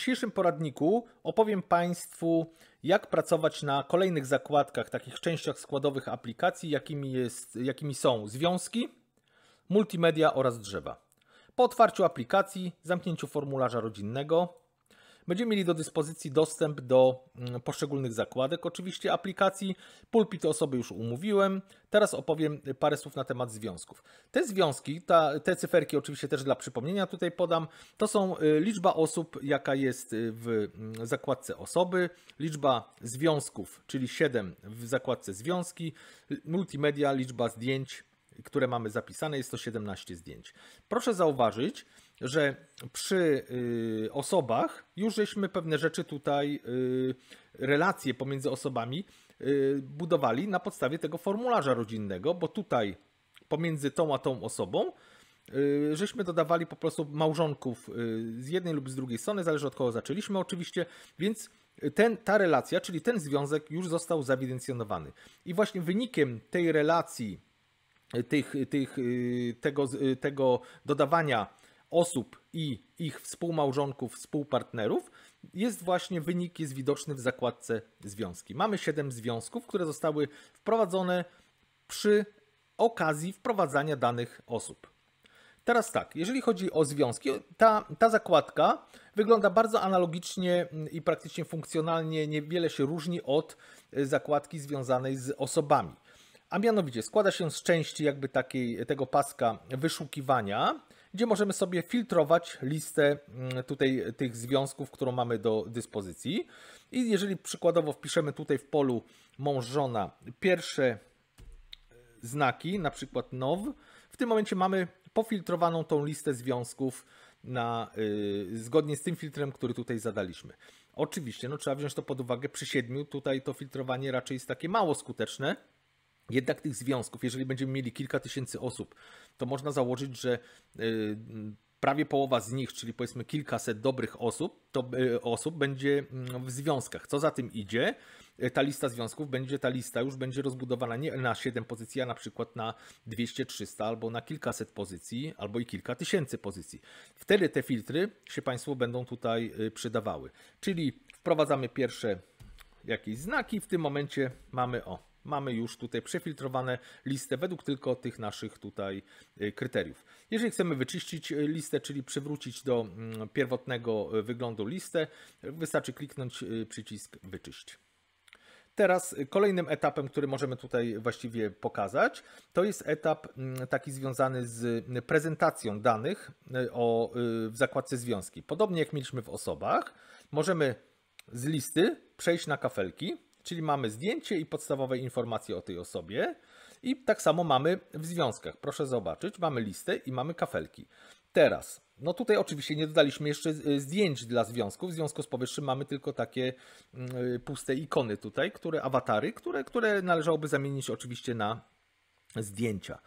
dzisiejszym poradniku opowiem Państwu, jak pracować na kolejnych zakładkach, takich częściach składowych aplikacji, jakimi, jest, jakimi są związki, multimedia oraz drzewa. Po otwarciu aplikacji, zamknięciu formularza rodzinnego, Będziemy mieli do dyspozycji dostęp do mm, poszczególnych zakładek, oczywiście aplikacji. Pulpit osoby już umówiłem. Teraz opowiem parę słów na temat związków. Te związki, ta, te cyferki oczywiście też dla przypomnienia tutaj podam, to są y, liczba osób, jaka jest y, w mm, zakładce osoby, liczba związków, czyli 7 w zakładce związki, multimedia, liczba zdjęć, które mamy zapisane, jest to 17 zdjęć. Proszę zauważyć, że przy y, osobach już żeśmy pewne rzeczy tutaj, y, relacje pomiędzy osobami y, budowali na podstawie tego formularza rodzinnego, bo tutaj pomiędzy tą a tą osobą y, żeśmy dodawali po prostu małżonków y, z jednej lub z drugiej strony, zależy od kogo zaczęliśmy oczywiście, więc ten, ta relacja, czyli ten związek już został zawidencjonowany. I właśnie wynikiem tej relacji, tych, tych, y, tego, tego dodawania osób i ich współmałżonków, współpartnerów, jest właśnie wynik jest widoczny w zakładce związki. Mamy siedem związków, które zostały wprowadzone przy okazji wprowadzania danych osób. Teraz tak, jeżeli chodzi o związki, ta, ta zakładka wygląda bardzo analogicznie mm, i praktycznie funkcjonalnie niewiele się różni od e, zakładki związanej z osobami. A mianowicie składa się z części jakby takiej tego paska wyszukiwania, gdzie możemy sobie filtrować listę mm, tutaj tych związków, którą mamy do dyspozycji. I jeżeli przykładowo wpiszemy tutaj w polu mąż, żona pierwsze e, znaki, na przykład now, w tym momencie mamy pofiltrowaną tą listę związków na, e, zgodnie z tym filtrem, który tutaj zadaliśmy. Oczywiście no, trzeba wziąć to pod uwagę. Przy siedmiu tutaj to filtrowanie raczej jest takie mało skuteczne, jednak tych związków, jeżeli będziemy mieli kilka tysięcy osób, to można założyć, że y, prawie połowa z nich, czyli powiedzmy kilkaset dobrych osób, to, y, osób będzie mm, w związkach. Co za tym idzie? Y, ta lista związków będzie, ta lista już będzie rozbudowana nie na 7 pozycji, a na przykład na 200, 300 albo na kilkaset pozycji, albo i kilka tysięcy pozycji. Wtedy te filtry się Państwu będą tutaj przydawały. Czyli wprowadzamy pierwsze jakieś znaki, w tym momencie mamy o mamy już tutaj przefiltrowane listę według tylko tych naszych tutaj e, kryteriów. Jeżeli chcemy wyczyścić e, listę, czyli przywrócić do mm, pierwotnego e, wyglądu listę, wystarczy kliknąć przycisk wyczyść. Teraz kolejnym etapem, który możemy tutaj właściwie pokazać, to jest etap mm, taki związany z mm, prezentacją danych o, w zakładce związki. Podobnie jak mieliśmy w osobach, możemy z listy przejść na kafelki, czyli mamy zdjęcie i podstawowe informacje o tej osobie. I tak samo mamy w związkach. Proszę zobaczyć, mamy listę i mamy kafelki. Teraz, no tutaj oczywiście nie dodaliśmy jeszcze y, zdjęć dla związków. W związku z powyższym mamy tylko takie mm, y, puste ikony tutaj, które awatary, które, które należałoby zamienić oczywiście na zdjęcia.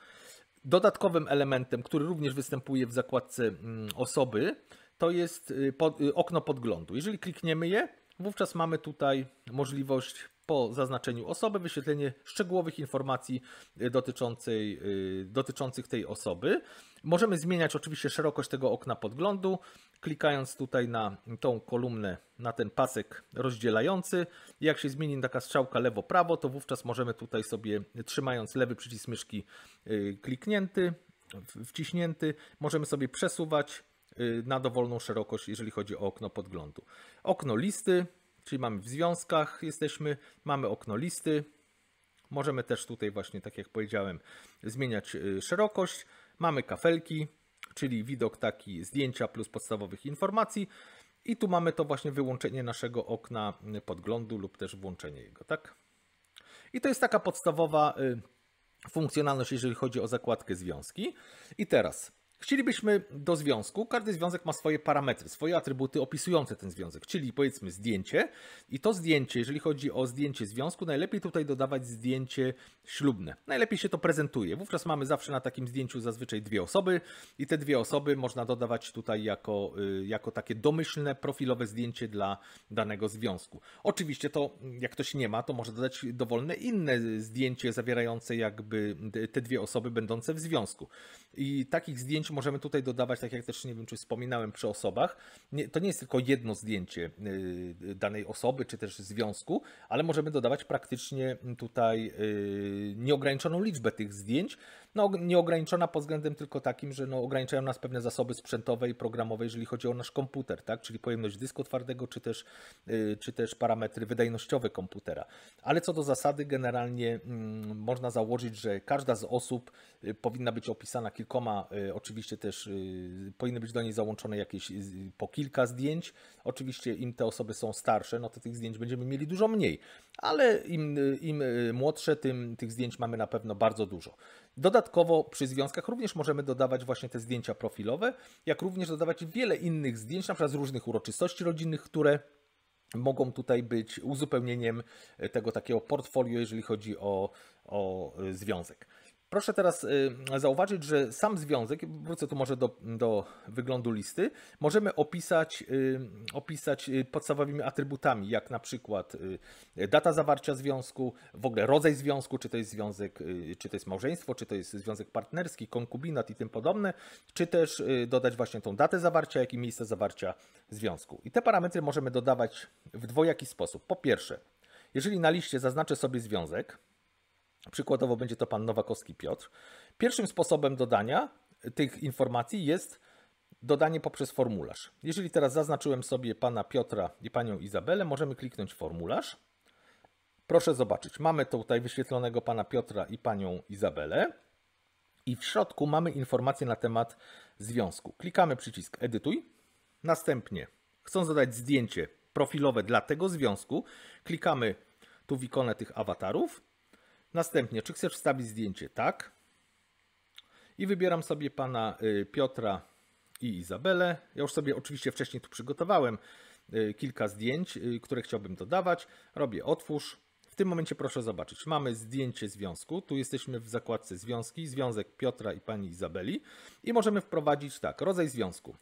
Dodatkowym elementem, który również występuje w zakładce mm, osoby, to jest y, pod, okno podglądu. Jeżeli klikniemy je, wówczas mamy tutaj możliwość po zaznaczeniu osoby wyświetlenie szczegółowych informacji y, dotyczącej, y, dotyczących tej osoby. Możemy zmieniać oczywiście szerokość tego okna podglądu, klikając tutaj na tą kolumnę, na ten pasek rozdzielający. Jak się zmieni taka strzałka lewo-prawo, to wówczas możemy tutaj sobie, trzymając lewy przycisk myszki y, kliknięty, wciśnięty, możemy sobie przesuwać na dowolną szerokość, jeżeli chodzi o okno podglądu. Okno listy, czyli mamy w związkach jesteśmy, mamy okno listy, możemy też tutaj właśnie, tak jak powiedziałem, zmieniać y, szerokość, mamy kafelki, czyli widok taki zdjęcia plus podstawowych informacji i tu mamy to właśnie wyłączenie naszego okna y, podglądu lub też włączenie jego, tak? I to jest taka podstawowa y, funkcjonalność, jeżeli chodzi o zakładkę związki. I teraz Chcielibyśmy do związku, każdy związek ma swoje parametry, swoje atrybuty opisujące ten związek, czyli powiedzmy zdjęcie i to zdjęcie, jeżeli chodzi o zdjęcie związku, najlepiej tutaj dodawać zdjęcie ślubne. Najlepiej się to prezentuje. Wówczas mamy zawsze na takim zdjęciu zazwyczaj dwie osoby i te dwie osoby można dodawać tutaj jako, y, jako takie domyślne, profilowe zdjęcie dla danego związku. Oczywiście to, jak ktoś nie ma, to może dodać dowolne inne zdjęcie zawierające jakby te dwie osoby będące w związku. I takich zdjęć możemy tutaj dodawać, tak jak też nie wiem, czy wspominałem przy osobach, nie, to nie jest tylko jedno zdjęcie y, danej osoby czy też związku, ale możemy dodawać praktycznie tutaj y, nieograniczoną liczbę tych zdjęć no, nieograniczona pod względem tylko takim, że no, ograniczają nas pewne zasoby sprzętowe i programowe, jeżeli chodzi o nasz komputer, tak? czyli pojemność dysku twardego, czy też, y, czy też parametry wydajnościowe komputera. Ale co do zasady, generalnie mm, można założyć, że każda z osób y, powinna być opisana kilkoma, y, oczywiście też powinny być do niej załączone jakieś po kilka zdjęć. Oczywiście im te osoby są starsze, no to tych zdjęć będziemy mieli dużo mniej, ale im, im młodsze, tym tych zdjęć mamy na pewno bardzo dużo. Dodatkowo Dodatkowo przy związkach również możemy dodawać właśnie te zdjęcia profilowe, jak również dodawać wiele innych zdjęć, na przykład z różnych uroczystości rodzinnych, które mogą tutaj być uzupełnieniem tego takiego portfolio, jeżeli chodzi o, o związek. Proszę teraz y, zauważyć, że sam związek, wrócę tu może do, do wyglądu listy, możemy opisać, y, opisać y, podstawowymi atrybutami, jak na przykład data zawarcia związku, w ogóle rodzaj związku, czy to jest związek, czy to jest małżeństwo, czy to jest związek partnerski, konkubinat i tym podobne, czy też dodać właśnie tą datę zawarcia, jak i miejsce zawarcia związku. I te parametry możemy dodawać w dwojaki sposób. Po pierwsze, jeżeli na liście zaznaczę sobie związek, Przykładowo będzie to pan Nowakowski Piotr. Pierwszym sposobem dodania tych informacji jest dodanie poprzez formularz. Jeżeli teraz zaznaczyłem sobie pana Piotra i panią Izabelę, możemy kliknąć formularz. Proszę zobaczyć, mamy tutaj wyświetlonego pana Piotra i panią Izabelę. I w środku mamy informacje na temat związku. Klikamy przycisk Edytuj. Następnie chcą zadać zdjęcie profilowe dla tego związku. Klikamy tu w ikonę tych awatarów Następnie, czy chcesz wstawić zdjęcie? Tak. I wybieram sobie pana y, Piotra i Izabelę. Ja już sobie oczywiście wcześniej tu przygotowałem y, kilka zdjęć, y, które chciałbym dodawać. Robię otwórz. W tym momencie proszę zobaczyć, mamy zdjęcie związku, tu jesteśmy w zakładce związki, związek Piotra i pani Izabeli i możemy wprowadzić tak, rodzaj związku.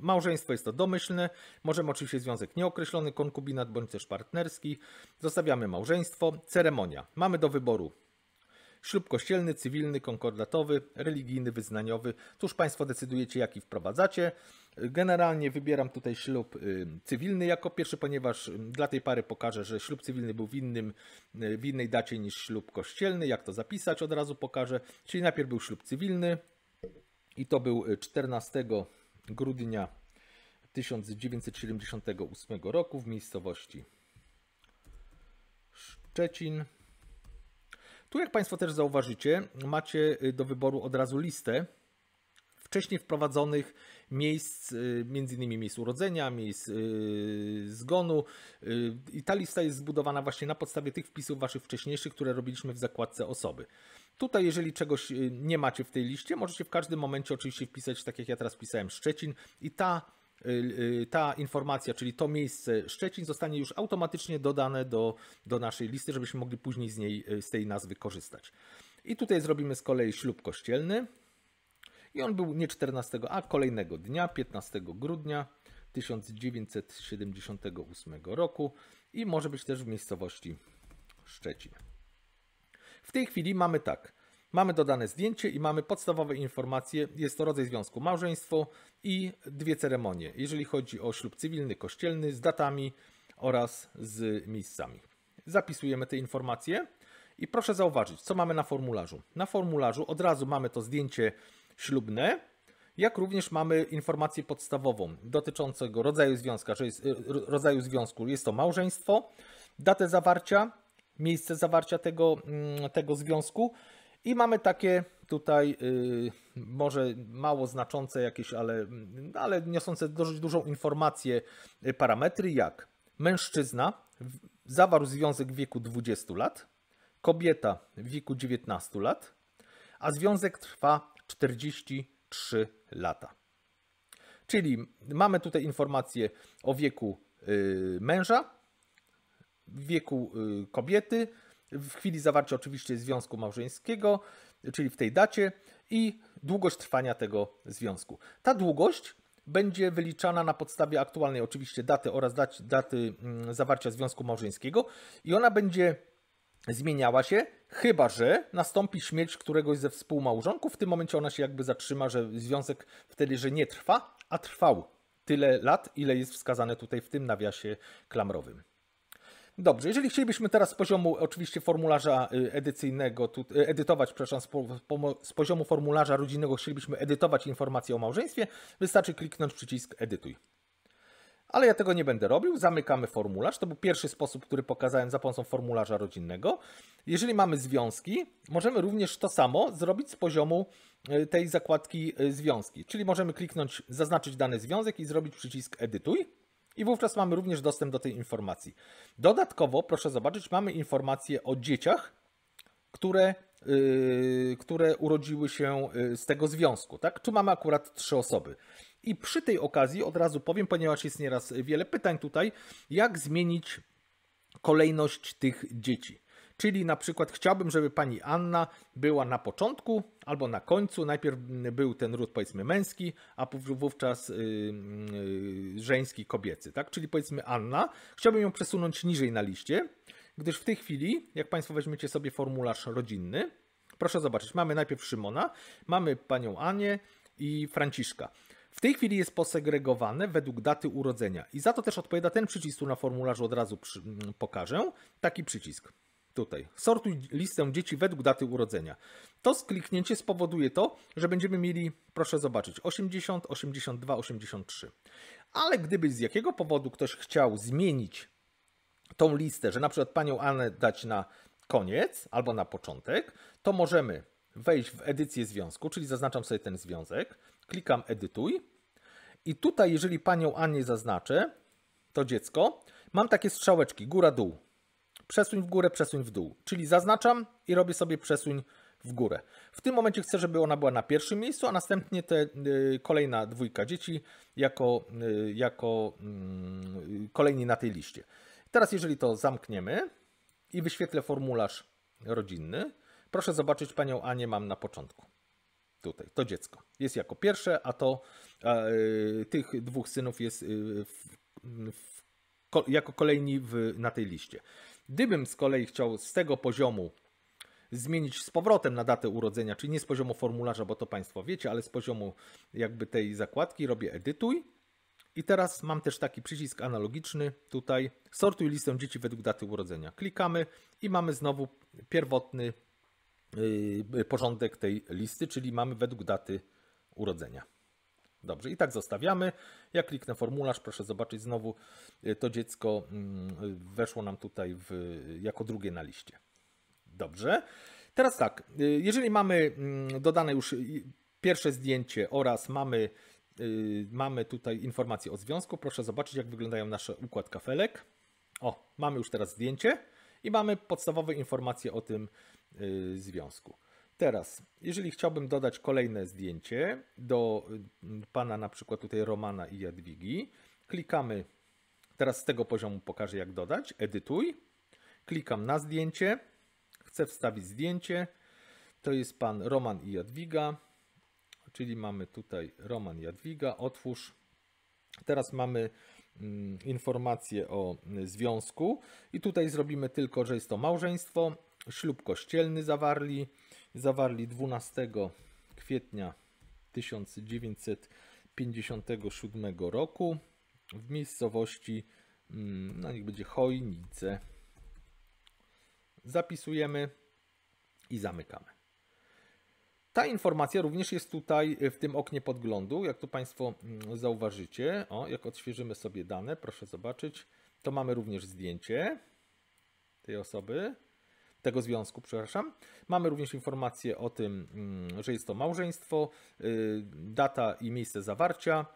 Małżeństwo jest to domyślne, możemy oczywiście związek nieokreślony, konkubinat bądź też partnerski. Zostawiamy małżeństwo. Ceremonia. Mamy do wyboru ślub kościelny, cywilny, konkordatowy, religijny, wyznaniowy. Tuż Państwo decydujecie, jaki wprowadzacie. Generalnie wybieram tutaj ślub y, cywilny jako pierwszy, ponieważ y, dla tej pary pokażę, że ślub cywilny był w, innym, y, w innej dacie niż ślub kościelny. Jak to zapisać od razu pokażę. Czyli najpierw był ślub cywilny i to był 14 grudnia 1978 roku w miejscowości Szczecin. Tu, jak Państwo też zauważycie, macie y, do wyboru od razu listę wcześniej wprowadzonych miejsc, y, między innymi miejsc urodzenia, miejsc y, zgonu. I ta lista jest zbudowana właśnie na podstawie tych wpisów Waszych wcześniejszych, które robiliśmy w zakładce osoby. Tutaj, jeżeli czegoś y, nie macie w tej liście, możecie w każdym momencie oczywiście wpisać, tak jak ja teraz pisałem, Szczecin i ta, y, y, ta informacja, czyli to miejsce Szczecin zostanie już automatycznie dodane do, do naszej listy, żebyśmy mogli później z niej, z tej nazwy korzystać. I tutaj zrobimy z kolei ślub kościelny. I on był nie 14, a kolejnego dnia, 15 grudnia 1978 roku i może być też w miejscowości Szczecin. W tej chwili mamy tak. Mamy dodane zdjęcie i mamy podstawowe informacje. Jest to rodzaj związku małżeństwo i dwie ceremonie, jeżeli chodzi o ślub cywilny, kościelny, z datami oraz z miejscami. Zapisujemy te informacje i proszę zauważyć, co mamy na formularzu. Na formularzu od razu mamy to zdjęcie ślubne, jak również mamy informację podstawową dotyczącego rodzaju związka, że jest, rodzaju związku jest to małżeństwo, datę zawarcia, miejsce zawarcia tego, mm, tego związku i mamy takie tutaj y, może mało znaczące jakieś, ale, ale niosące dość dużą informację y, parametry jak mężczyzna zawarł związek w wieku 20 lat, kobieta w wieku 19 lat, a związek trwa 43 lata. Czyli mamy tutaj informacje o wieku y, męża, wieku kobiety, w chwili zawarcia oczywiście związku małżeńskiego, czyli w tej dacie i długość trwania tego związku. Ta długość będzie wyliczana na podstawie aktualnej oczywiście daty oraz daty, daty mm, zawarcia związku małżeńskiego i ona będzie zmieniała się, chyba że nastąpi śmierć któregoś ze współmałżonków. W tym momencie ona się jakby zatrzyma, że związek wtedy, że nie trwa, a trwał tyle lat, ile jest wskazane tutaj w tym nawiasie klamrowym. Dobrze, jeżeli chcielibyśmy teraz z poziomu oczywiście formularza y, edycyjnego, tu, y, edytować, przepraszam, z, po, z poziomu formularza rodzinnego chcielibyśmy edytować informację o małżeństwie, wystarczy kliknąć przycisk edytuj. Ale ja tego nie będę robił. Zamykamy formularz. To był pierwszy sposób, który pokazałem za pomocą formularza rodzinnego. Jeżeli mamy związki, możemy również to samo zrobić z poziomu y, tej zakładki związki. Czyli możemy kliknąć, zaznaczyć dany związek i zrobić przycisk edytuj i wówczas mamy również dostęp do tej informacji. Dodatkowo, proszę zobaczyć, mamy informacje o dzieciach, które, yy, które urodziły się yy, z tego związku. Tak? Tu mamy akurat trzy osoby. I przy tej okazji od razu powiem, ponieważ jest nieraz wiele pytań tutaj, jak zmienić kolejność tych dzieci. Czyli na przykład chciałbym, żeby pani Anna była na początku albo na końcu. Najpierw był ten ród powiedzmy męski, a wówczas yy, yy, żeński, kobiecy. Tak? Czyli powiedzmy Anna. Chciałbym ją przesunąć niżej na liście, gdyż w tej chwili, jak państwo weźmiecie sobie formularz rodzinny, proszę zobaczyć, mamy najpierw Szymona, mamy panią Anię i Franciszka. W tej chwili jest posegregowane według daty urodzenia i za to też odpowiada ten przycisk, tu na formularzu od razu przy, pokażę, taki przycisk tutaj. Sortuj listę dzieci według daty urodzenia. To kliknięcie spowoduje to, że będziemy mieli, proszę zobaczyć, 80, 82, 83. Ale gdyby z jakiego powodu ktoś chciał zmienić tą listę, że na przykład panią Anę dać na koniec albo na początek, to możemy wejść w edycję związku, czyli zaznaczam sobie ten związek, klikam edytuj i tutaj jeżeli panią Anię zaznaczę, to dziecko, mam takie strzałeczki góra-dół. Przesuń w górę, przesuń w dół. Czyli zaznaczam i robię sobie przesuń w górę. W tym momencie chcę, żeby ona była na pierwszym miejscu, a następnie te y, kolejna dwójka dzieci jako, y, jako y, kolejni na tej liście. Teraz jeżeli to zamkniemy i wyświetlę formularz rodzinny, proszę zobaczyć panią Anię mam na początku. Tutaj, to dziecko jest jako pierwsze, a to y, tych dwóch synów jest y, w, w, ko, jako kolejni w, na tej liście. Gdybym z kolei chciał z tego poziomu zmienić z powrotem na datę urodzenia, czyli nie z poziomu formularza, bo to Państwo wiecie, ale z poziomu jakby tej zakładki robię edytuj. I teraz mam też taki przycisk analogiczny tutaj. Sortuj listę dzieci według daty urodzenia. Klikamy i mamy znowu pierwotny y, porządek tej listy, czyli mamy według daty urodzenia. Dobrze, i tak zostawiamy. Ja kliknę formularz, proszę zobaczyć znowu, y, to dziecko mm, weszło nam tutaj w, y, jako drugie na liście. Dobrze. Teraz tak, y, jeżeli mamy mm, dodane już pierwsze zdjęcie oraz mamy, mamy tutaj informacje o związku, proszę zobaczyć, jak wyglądają nasze układ kafelek. O, mamy już teraz zdjęcie i mamy podstawowe informacje o tym związku. Teraz, jeżeli chciałbym dodać kolejne zdjęcie do mm, pana na przykład tutaj Romana i Jadwigi, klikamy, teraz z tego poziomu pokażę jak dodać, edytuj, klikam na zdjęcie, chcę wstawić zdjęcie, to jest pan Roman i Jadwiga, czyli mamy tutaj Roman i Jadwiga, otwórz, Teraz mamy mm, informacje informację o mm, związku i tutaj zrobimy tylko, że jest to małżeństwo, ślub kościelny zawarli, zawarli 12 kwietnia 1957 roku w miejscowości, mm, no niech będzie Chojnice. Zapisujemy i zamykamy. Ta informacja również jest tutaj e, w tym oknie podglądu, jak tu Państwo mm, zauważycie. O, jak odświeżymy sobie dane, proszę zobaczyć, to mamy również zdjęcie tej osoby tego związku, przepraszam. Mamy również informację o tym, mm, że jest to małżeństwo, y, data i miejsce zawarcia.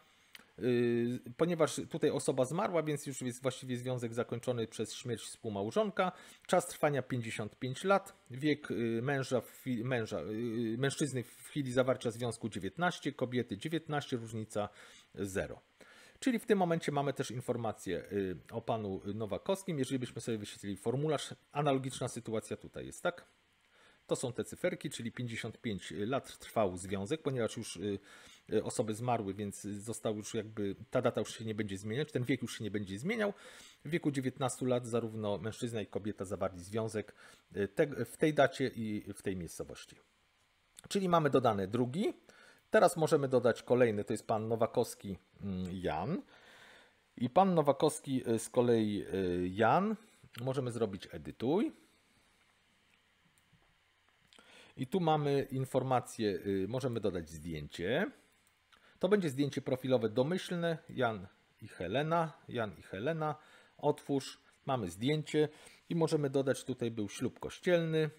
Y, ponieważ tutaj osoba zmarła, więc już jest właściwie związek zakończony przez śmierć współmałżonka. Czas trwania 55 lat, wiek y, męża, męża, mężczyzny w chwili zawarcia związku 19, kobiety 19, różnica 0. Czyli w tym momencie mamy też informację y, o panu Nowakowskim. Jeżeli byśmy sobie wyświetlili formularz, analogiczna sytuacja tutaj jest, tak? To są te cyferki, czyli 55 lat trwał związek, ponieważ już y, y, osoby zmarły, więc został już jakby, ta data już się nie będzie zmieniać, ten wiek już się nie będzie zmieniał. W wieku 19 lat zarówno mężczyzna jak i kobieta zawarli związek w tej dacie i w tej miejscowości. Czyli mamy dodane drugi, Teraz możemy dodać kolejny, to jest pan Nowakowski mm, Jan. I pan Nowakowski y, z kolei y, Jan. Możemy zrobić edytuj. I tu mamy informację, y, możemy dodać zdjęcie. To będzie zdjęcie profilowe domyślne, Jan i Helena, Jan i Helena. Otwórz, mamy zdjęcie i możemy dodać, tutaj był ślub kościelny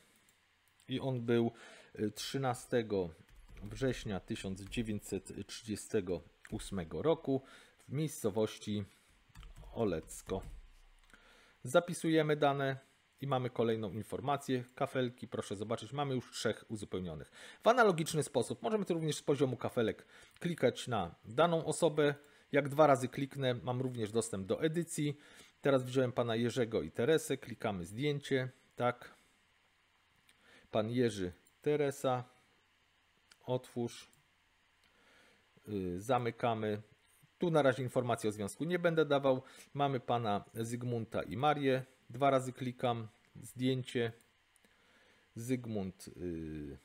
i on był 13 września 1938 roku w miejscowości Olecko. Zapisujemy dane i mamy kolejną informację. Kafelki, proszę zobaczyć, mamy już trzech uzupełnionych. W analogiczny sposób możemy tu również z poziomu kafelek klikać na daną osobę. Jak dwa razy kliknę, mam również dostęp do edycji. Teraz wziąłem pana Jerzego i Teresę, klikamy zdjęcie, tak. Pan Jerzy, Teresa, otwórz, y, zamykamy. Tu na razie informacje o związku nie będę dawał. Mamy pana Zygmunta i Marię. Dwa razy klikam, zdjęcie. Zygmunt, yy,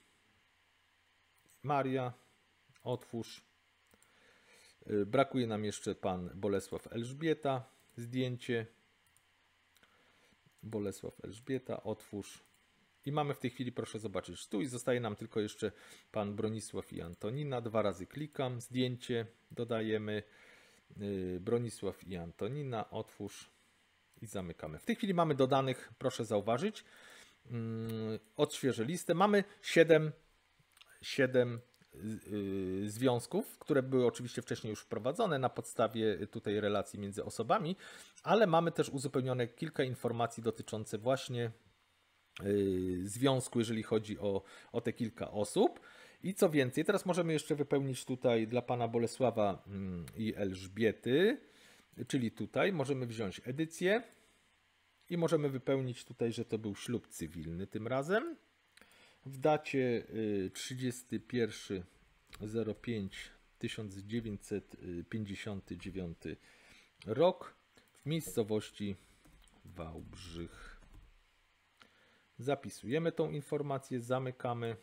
Maria, otwórz. Yy, brakuje nam jeszcze pan Bolesław Elżbieta, zdjęcie. Bolesław Elżbieta, otwórz. I mamy w tej chwili, proszę zobaczyć, tu i zostaje nam tylko jeszcze pan Bronisław i Antonina. Dwa razy klikam, zdjęcie dodajemy. Y, Bronisław i Antonina, otwórz i zamykamy. W tej chwili mamy dodanych, proszę zauważyć, mm, odświeżę listę. Mamy 7, 7 y, y, związków, które były oczywiście wcześniej już wprowadzone na podstawie tutaj relacji między osobami, ale mamy też uzupełnione kilka informacji dotyczących właśnie Y, związku, jeżeli chodzi o, o te kilka osób. I co więcej, teraz możemy jeszcze wypełnić tutaj dla pana Bolesława mm, i Elżbiety, czyli tutaj możemy wziąć edycję i możemy wypełnić tutaj, że to był ślub cywilny tym razem. W dacie 31.05.1959 y, rok w miejscowości Wałbrzych. Zapisujemy tą informację, zamykamy.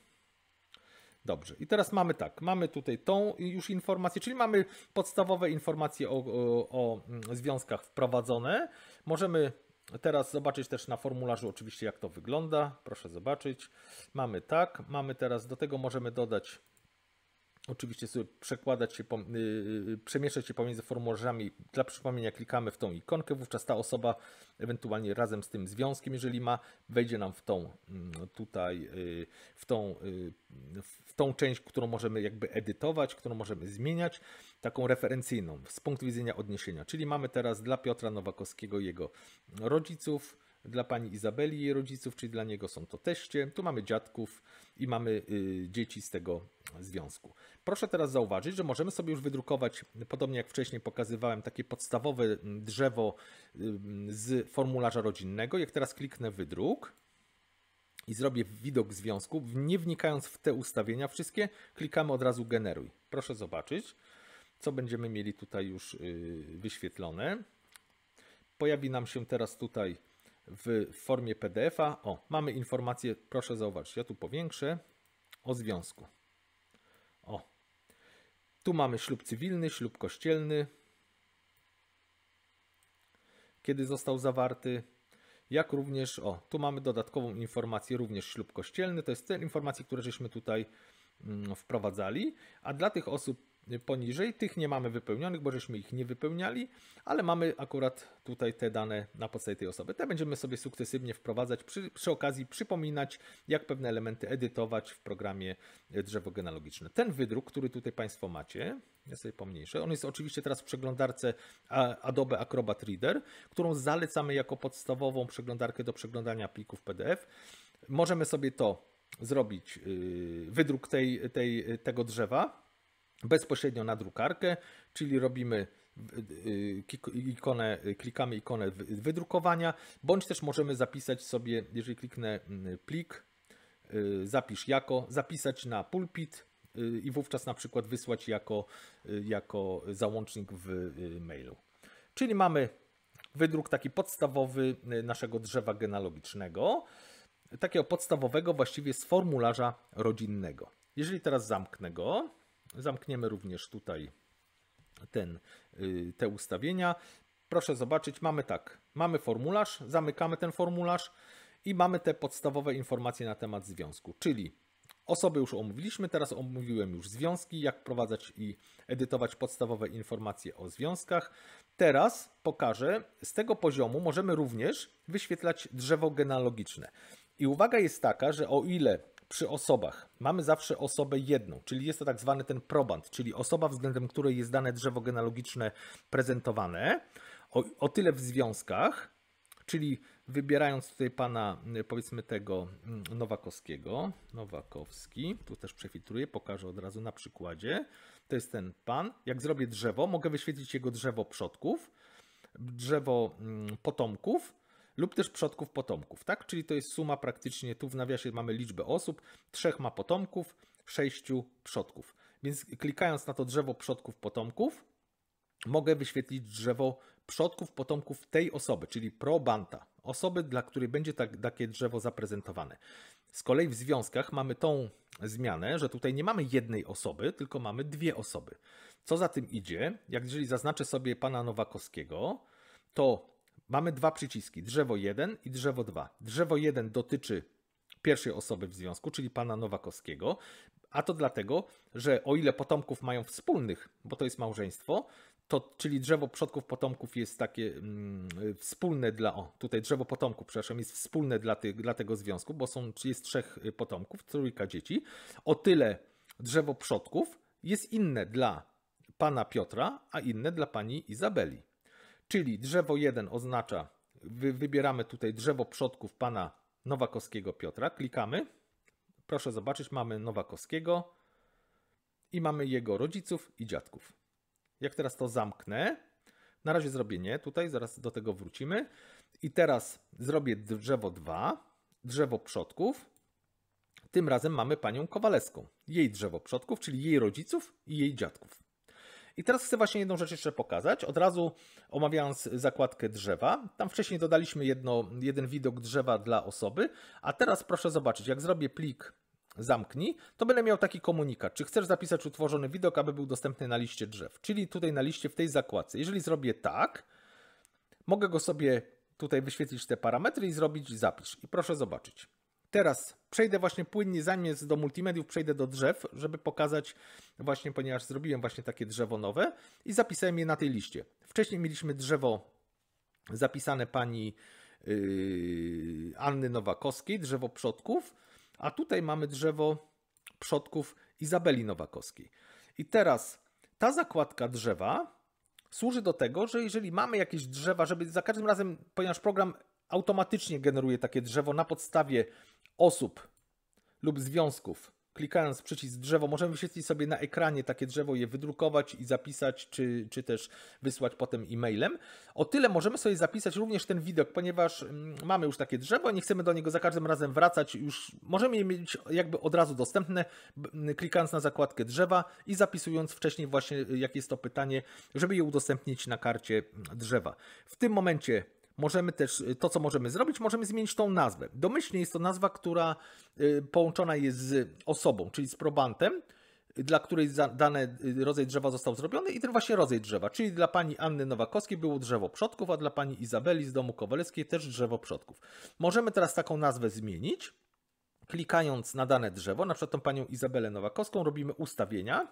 Dobrze, i teraz mamy tak, mamy tutaj tą już informację, czyli mamy podstawowe informacje o, o, o mm, związkach wprowadzone. Możemy Teraz zobaczyć też na formularzu oczywiście jak to wygląda. Proszę zobaczyć. Mamy tak, mamy teraz do tego możemy dodać Oczywiście sobie przekładać się, y, y, y, przemieszczać się pomiędzy formularzami. Dla przypomnienia klikamy w tą ikonkę, wówczas ta osoba ewentualnie razem z tym związkiem, jeżeli ma, wejdzie nam w tą mm, tutaj, w tą, w tą część, którą możemy jakby edytować, którą możemy zmieniać, taką referencyjną z punktu widzenia odniesienia. Czyli mamy teraz dla Piotra Nowakowskiego jego rodziców, dla pani Izabeli i jej rodziców, czyli dla niego są to teście. Tu mamy dziadków i mamy y, dzieci z tego związku. Proszę teraz zauważyć, że możemy sobie już wydrukować, podobnie jak wcześniej pokazywałem, takie podstawowe mm, drzewo z formularza rodzinnego. Jak teraz kliknę wydruk, i zrobię widok związku, nie wnikając w te ustawienia wszystkie, klikamy od razu generuj. Proszę zobaczyć, co będziemy mieli tutaj już y, wyświetlone. Pojawi nam się teraz tutaj w formie PDF-a. O, mamy informację, proszę zauważyć, ja tu powiększę, o związku. O, tu mamy ślub cywilny, ślub kościelny, kiedy został zawarty, jak również, o, tu mamy dodatkową informację, również ślub kościelny, to jest te informacje, które żeśmy tutaj mm, wprowadzali, a dla tych osób poniżej. Tych nie mamy wypełnionych, bo żeśmy ich nie wypełniali, ale mamy akurat tutaj te dane na podstawie tej osoby. Te będziemy sobie sukcesywnie wprowadzać, przy, przy okazji przypominać, jak pewne elementy edytować w programie drzewo genealogiczne. Ten wydruk, który tutaj Państwo macie, ja sobie on jest oczywiście teraz w przeglądarce Adobe Acrobat Reader, którą zalecamy jako podstawową przeglądarkę do przeglądania plików PDF. Możemy sobie to zrobić, yy, wydruk tej, tej, tego drzewa, bezpośrednio na drukarkę, czyli robimy y, y, ikonę, y, klikamy ikonę wydrukowania, bądź też możemy zapisać sobie, jeżeli kliknę mm, plik, zapisz jako, zapisać na pulpit i wówczas na przykład wysłać jako, jako załącznik w mailu. Czyli mamy wydruk taki podstawowy naszego drzewa genealogicznego, takiego podstawowego właściwie z formularza rodzinnego. Jeżeli teraz zamknę go, Zamkniemy również tutaj ten, y, te ustawienia. Proszę zobaczyć, mamy tak, mamy formularz, zamykamy ten formularz i mamy te podstawowe informacje na temat związku, czyli Osoby już omówiliśmy, teraz omówiłem już związki, jak wprowadzać i edytować podstawowe informacje o związkach. Teraz pokażę, z tego poziomu możemy również wyświetlać drzewo genealogiczne. I uwaga jest taka, że o ile przy osobach mamy zawsze osobę jedną, czyli jest to tak zwany ten proband, czyli osoba względem której jest dane drzewo genealogiczne prezentowane. O, o tyle w związkach, czyli wybierając tutaj pana, y, powiedzmy tego mm, Nowakowskiego, Nowakowski, tu też przefiltruję, pokażę od razu na przykładzie. To jest ten pan. Jak zrobię drzewo, mogę wyświetlić jego drzewo przodków, drzewo mm, potomków lub też przodków potomków, tak? Czyli to jest suma praktycznie, tu w nawiasie mamy liczbę osób, trzech ma potomków, sześciu przodków. Więc klikając na to drzewo przodków potomków, mogę wyświetlić drzewo przodków potomków tej osoby, czyli probanta, osoby, dla której będzie tak, takie drzewo zaprezentowane. Z kolei w związkach mamy tą zmianę, że tutaj nie mamy jednej osoby, tylko mamy dwie osoby. Co za tym idzie, jak jeżeli zaznaczę sobie pana Nowakowskiego, to Mamy dwa przyciski, drzewo 1 i drzewo 2. Drzewo 1 dotyczy pierwszej osoby w związku, czyli pana Nowakowskiego, a to dlatego, że o ile potomków mają wspólnych, bo to jest małżeństwo, to, czyli drzewo przodków potomków jest takie mm, wspólne dla, o tutaj drzewo potomków, przepraszam, jest wspólne dla, ty, dla tego związku, bo są, jest trzech y, potomków, trójka dzieci. O tyle drzewo przodków jest inne dla pana Piotra, a inne dla pani Izabeli. Czyli drzewo 1 oznacza, wy, wybieramy tutaj drzewo przodków pana Nowakowskiego Piotra, klikamy. Proszę zobaczyć, mamy Nowakowskiego i mamy jego rodziców i dziadków. Jak teraz to zamknę, na razie zrobię nie tutaj, zaraz do tego wrócimy. I teraz zrobię drzewo 2, drzewo przodków. Tym razem mamy panią Kowaleską, jej drzewo przodków, czyli jej rodziców i jej dziadków. I teraz chcę właśnie jedną rzecz jeszcze pokazać. Od razu omawiając zakładkę drzewa. Tam wcześniej dodaliśmy jedno, jeden widok drzewa dla osoby, a teraz proszę zobaczyć, jak zrobię plik zamknij, to będę miał taki komunikat. Czy chcesz zapisać utworzony widok, aby był dostępny na liście drzew? Czyli tutaj na liście w tej zakładce. Jeżeli zrobię tak, mogę go sobie tutaj wyświetlić te parametry i zrobić zapisz. I proszę zobaczyć teraz przejdę właśnie płynnie, zamiast do multimediów, przejdę do drzew, żeby pokazać właśnie, ponieważ zrobiłem właśnie takie drzewo nowe i zapisałem je na tej liście. Wcześniej mieliśmy drzewo zapisane pani yy, Anny Nowakowskiej, drzewo przodków, a tutaj mamy drzewo przodków Izabeli Nowakowskiej. I teraz ta zakładka drzewa służy do tego, że jeżeli mamy jakieś drzewa, żeby za każdym razem, ponieważ program automatycznie generuje takie drzewo na podstawie osób lub związków. Klikając przycisk drzewo, możemy wyświetlić sobie na ekranie takie drzewo, je wydrukować i zapisać, czy, czy też wysłać potem e-mailem. O tyle możemy sobie zapisać również ten widok, ponieważ mm, mamy już takie drzewo, nie chcemy do niego za każdym razem wracać, już możemy je mieć jakby od razu dostępne, klikając na zakładkę drzewa i zapisując wcześniej właśnie, y, jakie jest to pytanie, żeby je udostępnić na karcie mm, drzewa. W tym momencie możemy też, y, to co możemy zrobić, możemy zmienić tą nazwę. Domyślnie jest to nazwa, która y, połączona jest z osobą, czyli z probantem, y, dla której dany rodzaj drzewa został zrobiony i ten właśnie rodzaj drzewa, czyli dla pani Anny Nowakowskiej było drzewo przodków, a dla pani Izabeli z domu Kowaleckiej też drzewo przodków. Możemy teraz taką nazwę zmienić, klikając na dane drzewo, na przykład tą panią Izabelę Nowakowską, robimy ustawienia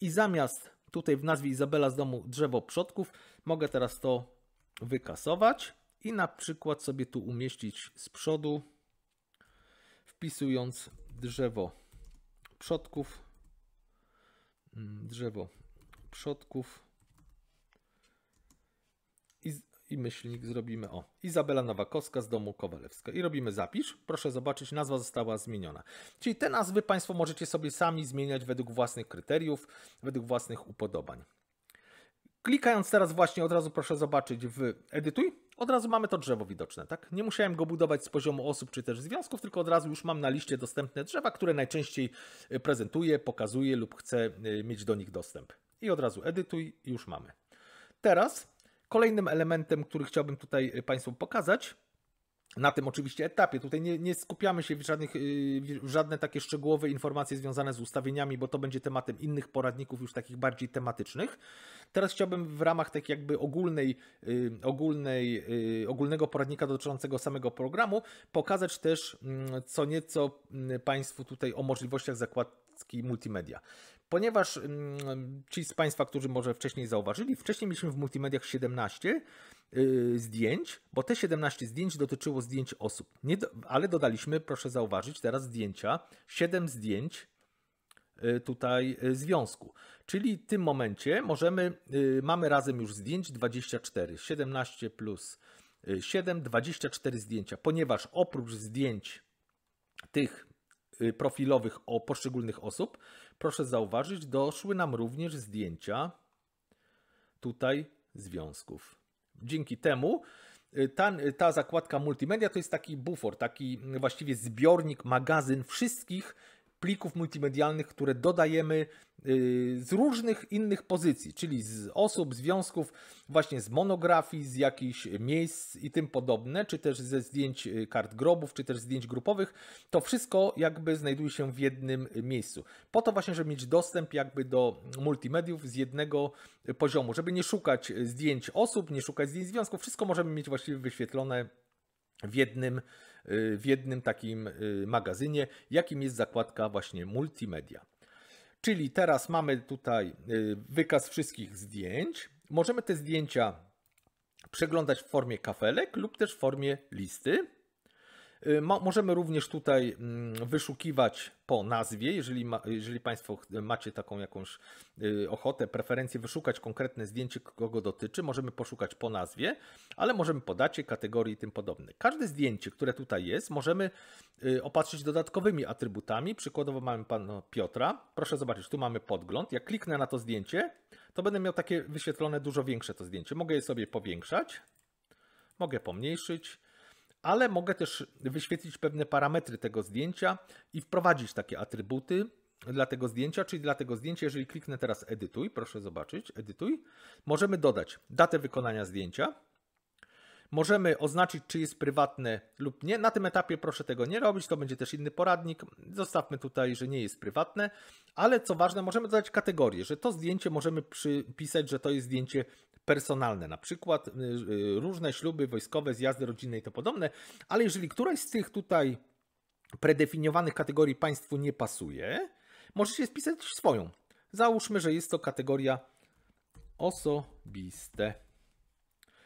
i zamiast tutaj w nazwie Izabela z domu drzewo przodków, mogę teraz to wykasować i na przykład sobie tu umieścić z przodu, wpisując drzewo przodków, mm, drzewo przodków i, i myślnik zrobimy o Izabela Nowakowska z domu Kowalewska i robimy zapisz. Proszę zobaczyć, nazwa została zmieniona. Czyli te nazwy Państwo możecie sobie sami zmieniać według własnych kryteriów, według własnych upodobań. Klikając teraz właśnie od razu proszę zobaczyć w edytuj, od razu mamy to drzewo widoczne, tak? Nie musiałem go budować z poziomu osób czy też związków, tylko od razu już mam na liście dostępne drzewa, które najczęściej y, prezentuję, pokazuję lub chcę y, mieć do nich dostęp. I od razu edytuj, już mamy. Teraz kolejnym elementem, który chciałbym tutaj y, Państwu pokazać, na tym oczywiście etapie. Tutaj nie, nie skupiamy się w, żadnych, y, w żadne takie szczegółowe informacje związane z ustawieniami, bo to będzie tematem innych poradników, już takich bardziej tematycznych. Teraz chciałbym w ramach tak jakby ogólnej, y, ogólnej, y, ogólnego poradnika dotyczącego samego programu pokazać też mm, co nieco mm, Państwu tutaj o możliwościach zakładki multimedia. Ponieważ mm, ci z Państwa, którzy może wcześniej zauważyli, wcześniej mieliśmy w multimediach 17 Y, zdjęć, bo te 17 zdjęć dotyczyło zdjęć osób. Do, ale dodaliśmy, proszę zauważyć, teraz zdjęcia, 7 zdjęć y, tutaj y, związku. Czyli w tym momencie możemy, mamy razem już zdjęć 24, 17 plus 7, 24 zdjęcia, ponieważ oprócz zdjęć tych profilowych o poszczególnych osób, proszę zauważyć, doszły nam również zdjęcia tutaj związków dzięki temu y, ta, ta zakładka multimedia to jest taki bufor, taki właściwie zbiornik, magazyn wszystkich plików multimedialnych, które dodajemy y, z różnych innych pozycji, czyli z osób, związków, właśnie z monografii, z jakichś miejsc i tym podobne, czy też ze zdjęć y, kart grobów, czy też zdjęć grupowych. To wszystko jakby znajduje się w jednym y, miejscu. Po to właśnie, żeby mieć dostęp jakby do multimediów z jednego poziomu, żeby nie szukać zdjęć osób, nie szukać zdjęć związków, wszystko możemy mieć właściwie wyświetlone w jednym w jednym takim y, magazynie, jakim jest zakładka właśnie multimedia. Czyli teraz mamy tutaj y, wykaz wszystkich zdjęć. Możemy te zdjęcia przeglądać w formie kafelek lub też w formie listy. Y, możemy również tutaj mm, wyszukiwać po nazwie, jeżeli, ma, jeżeli Państwo macie taką jakąś y, ochotę, preferencję, wyszukać konkretne zdjęcie, kogo dotyczy, możemy poszukać po nazwie, ale możemy podać dacie, kategorii i tym podobne. Każde zdjęcie, które tutaj jest, możemy y, opatrzyć dodatkowymi atrybutami. Przykładowo mamy Pana Piotra. Proszę zobaczyć, tu mamy podgląd. Jak kliknę na to zdjęcie, to będę miał takie wyświetlone dużo większe to zdjęcie. Mogę je sobie powiększać, mogę pomniejszyć, ale mogę też wyświetlić pewne parametry tego zdjęcia i wprowadzić takie atrybuty dla tego zdjęcia, czyli dla tego zdjęcia, jeżeli kliknę teraz edytuj, proszę zobaczyć, edytuj, możemy dodać datę wykonania zdjęcia, Możemy oznaczyć, czy jest prywatne lub nie. Na tym etapie proszę tego nie robić, to będzie też inny poradnik. Zostawmy tutaj, że nie jest prywatne, ale co ważne, możemy dodać kategorię, że to zdjęcie możemy przypisać, że to jest zdjęcie personalne, na przykład y, y, różne śluby wojskowe, zjazdy rodzinne i to podobne, ale jeżeli któraś z tych tutaj predefiniowanych kategorii państwu nie pasuje, możecie spisać swoją. Załóżmy, że jest to kategoria osobiste.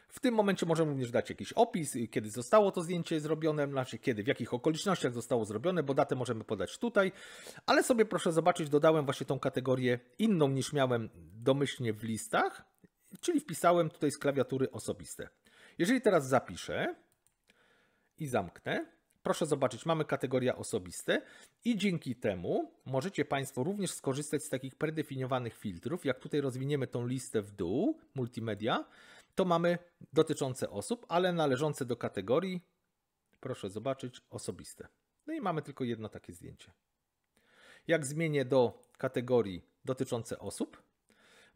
W tym momencie możemy również dać jakiś opis, y, kiedy zostało to zdjęcie zrobione, znaczy kiedy, w jakich okolicznościach zostało zrobione, bo datę możemy podać tutaj, ale sobie proszę zobaczyć, dodałem właśnie tą kategorię inną niż miałem domyślnie w listach, czyli wpisałem tutaj z klawiatury osobiste. Jeżeli teraz zapiszę i zamknę, proszę zobaczyć, mamy kategoria osobiste i dzięki temu możecie Państwo również skorzystać z takich predefiniowanych filtrów. Jak tutaj rozwiniemy tą listę w dół, multimedia, to mamy dotyczące osób, ale należące do kategorii, proszę zobaczyć, osobiste. No i mamy tylko jedno takie zdjęcie. Jak zmienię do kategorii dotyczące osób,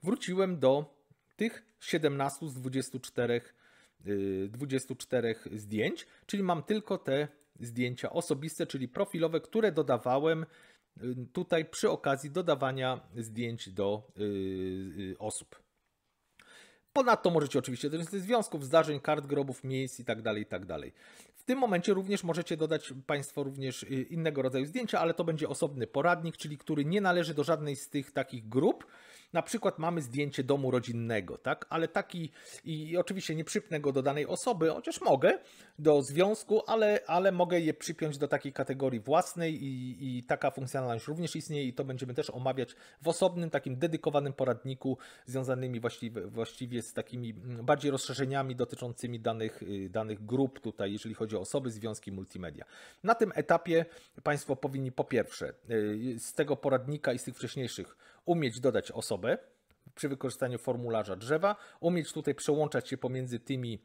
wróciłem do tych 17 z 24, 24 y, zdjęć, czyli mam tylko te zdjęcia osobiste, czyli profilowe, które dodawałem y, tutaj przy okazji dodawania zdjęć do y, osób. Ponadto możecie oczywiście dodać związków, zdarzeń, kart, grobów, miejsc itd., tak itd. Tak w tym momencie również możecie dodać Państwo również innego rodzaju zdjęcia, ale to będzie osobny poradnik, czyli który nie należy do żadnej z tych takich grup, na przykład mamy zdjęcie domu rodzinnego, tak? Ale taki, i oczywiście nie przypnę go do danej osoby, chociaż mogę, do związku, ale, ale mogę je przypiąć do takiej kategorii własnej i, i taka funkcjonalność również istnieje i to będziemy też omawiać w osobnym, takim dedykowanym poradniku związanymi właściwie, właściwie z takimi mm, bardziej rozszerzeniami dotyczącymi danych, y, danych grup tutaj, jeżeli chodzi o osoby, związki, multimedia. Na tym etapie Państwo powinni po pierwsze y, z tego poradnika i z tych wcześniejszych umieć dodać osobę przy wykorzystaniu formularza drzewa, umieć tutaj przełączać się pomiędzy tymi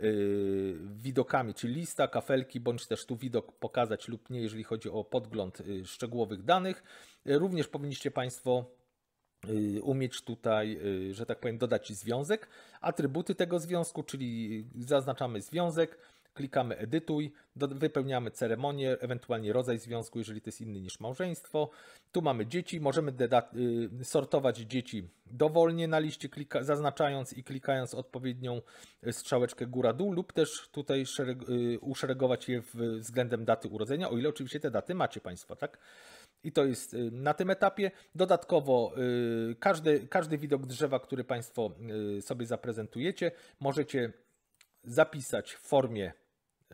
yy, widokami, czyli lista, kafelki, bądź też tu widok pokazać lub nie, jeżeli chodzi o podgląd yy, szczegółowych danych. Yy, również powinniście Państwo umieć tutaj, że tak powiem, dodać związek, atrybuty tego związku, czyli zaznaczamy związek, Klikamy edytuj, wypełniamy ceremonię, ewentualnie rodzaj związku, jeżeli to jest inny niż małżeństwo. Tu mamy dzieci, możemy y, sortować dzieci dowolnie na liście, klika, zaznaczając i klikając odpowiednią y, strzałeczkę góra-dół lub też tutaj szereg, y, uszeregować je względem daty urodzenia, o ile oczywiście te daty macie Państwo, tak? I to jest na tym etapie. Dodatkowo każdy, każdy widok drzewa, który Państwo sobie zaprezentujecie, możecie zapisać w formie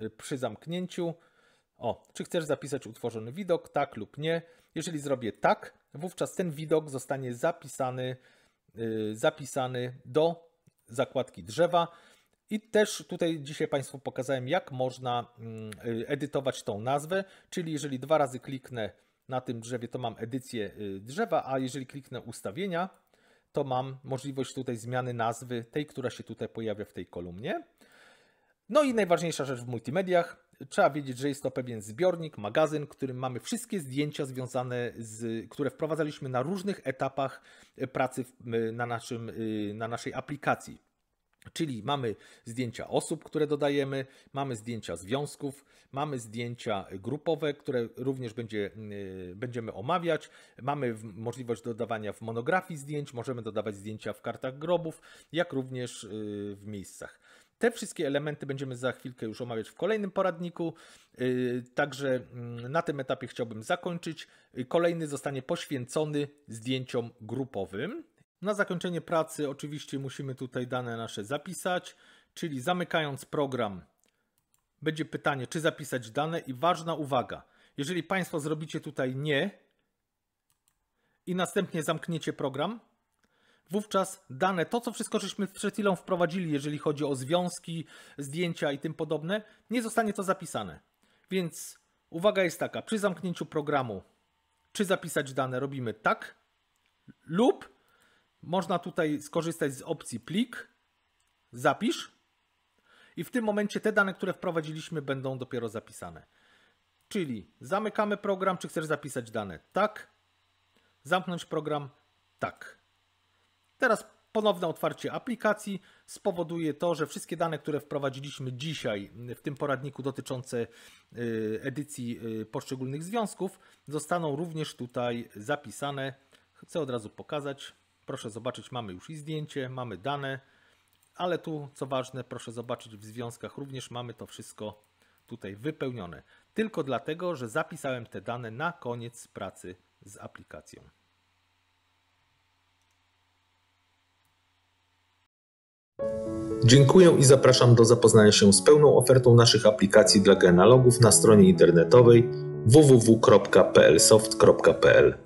Y, przy zamknięciu. O, czy chcesz zapisać utworzony widok, tak lub nie. Jeżeli zrobię tak, wówczas ten widok zostanie zapisany, yy, zapisany do zakładki drzewa. I też tutaj dzisiaj Państwu pokazałem, jak można yy, edytować tą nazwę, czyli jeżeli dwa razy kliknę na tym drzewie, to mam edycję yy, drzewa, a jeżeli kliknę ustawienia, to mam możliwość tutaj zmiany nazwy tej, która się tutaj pojawia w tej kolumnie. No i najważniejsza rzecz w multimediach. Trzeba wiedzieć, że jest to pewien zbiornik, magazyn, w którym mamy wszystkie zdjęcia związane z, które wprowadzaliśmy na różnych etapach e, pracy na, naszym, y, na naszej aplikacji. Czyli mamy zdjęcia osób, które dodajemy, mamy zdjęcia związków, mamy zdjęcia grupowe, które również będzie, y, będziemy omawiać, mamy możliwość dodawania w monografii zdjęć, możemy dodawać zdjęcia w kartach grobów, jak również y, w miejscach. Te wszystkie elementy będziemy za chwilkę już omawiać w kolejnym poradniku. Y, także mm, na tym etapie chciałbym zakończyć. Y, kolejny zostanie poświęcony zdjęciom grupowym. Na zakończenie pracy oczywiście musimy tutaj dane nasze zapisać, czyli zamykając program będzie pytanie, czy zapisać dane i ważna uwaga. Jeżeli Państwo zrobicie tutaj nie i następnie zamkniecie program, wówczas dane, to co wszystko żeśmy przed chwilą wprowadzili, jeżeli chodzi o związki, zdjęcia i tym podobne, nie zostanie to zapisane. Więc uwaga jest taka, przy zamknięciu programu, czy zapisać dane robimy tak, lub można tutaj skorzystać z opcji plik, zapisz i w tym momencie te dane, które wprowadziliśmy będą dopiero zapisane. Czyli zamykamy program, czy chcesz zapisać dane? Tak. Zamknąć program? Tak. Teraz ponowne otwarcie aplikacji spowoduje to, że wszystkie dane, które wprowadziliśmy dzisiaj w tym poradniku dotyczące y, edycji y, poszczególnych związków, zostaną również tutaj zapisane. Chcę od razu pokazać. Proszę zobaczyć, mamy już i zdjęcie, mamy dane, ale tu, co ważne, proszę zobaczyć, w związkach również mamy to wszystko tutaj wypełnione. Tylko dlatego, że zapisałem te dane na koniec pracy z aplikacją. Dziękuję i zapraszam do zapoznania się z pełną ofertą naszych aplikacji dla genealogów na stronie internetowej www.plsoft.pl.